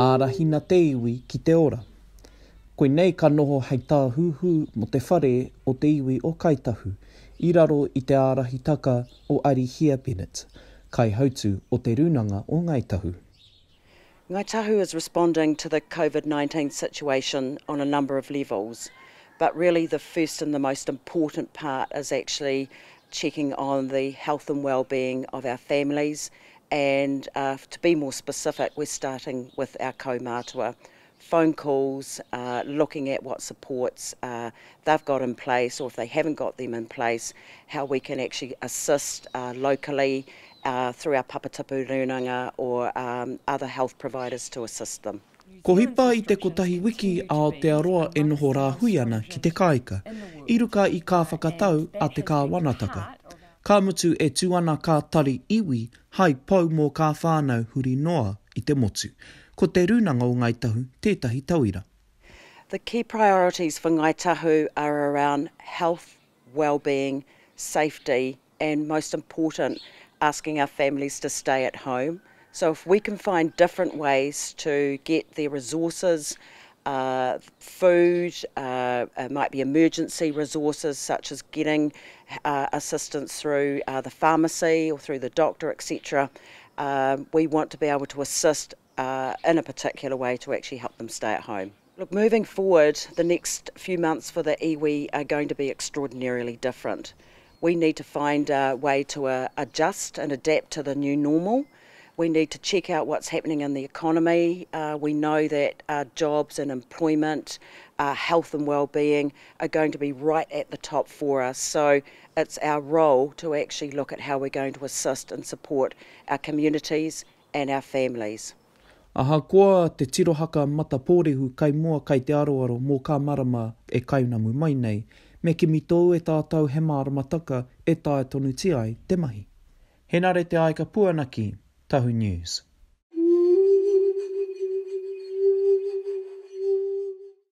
ārahi na te iwi ki te ora. Koe nei ka noho hei tā huhu mo te whare o te iwi o kaitahu, i raro i te ārahi taka o Arihia Bennett, kai hautu o te runanga o Ngaitahu. Ngaitahu is responding to the COVID-19 situation on a number of levels, but really the first and the most important part is actually checking on the health and well-being of our families, and uh, to be more specific, we're starting with our kaumātua. Phone calls, uh, looking at what supports uh, they've got in place or if they haven't got them in place, how we can actually assist uh, locally uh, through our papatapu runanga or um, other health providers to assist them. Ko hipa i te kotahi wiki a Aotearoa e noho rāhui ki te kaika, iruka i ka whakatau a te kā wanataka ka mutu e tuana ka tari iwi hai pau mō ka whānau huri noa i te motu. Ko te runanga o Ngai Tahu, tētahi tauira. The key priorities for Ngai Tahu are around health, well-being, safety and most important, asking our families to stay at home. So if we can find different ways to get the resources, uh, food, uh, uh, might be emergency resources such as getting uh, assistance through uh, the pharmacy or through the doctor, etc. Um, we want to be able to assist in a particular way to actually help them stay at home. Look, moving forward, the next few months for the iwi are going to be extraordinarily different. We need to find a way to adjust and adapt to the new normal. We need to check out what's happening in the economy. Uh, we know that uh, jobs and employment, uh, health and well-being are going to be right at the top for us. So it's our role to actually look at how we're going to assist and support our communities and our families. Aha koa te tirohaka mata pōrehu kai mua kai te aroaro mō ka marama e kai kaunamu mai nei. Me ke mito e tātou he maramataka e tāe tonu tiai te mahi. He nare te aika puanaki. Tahu News.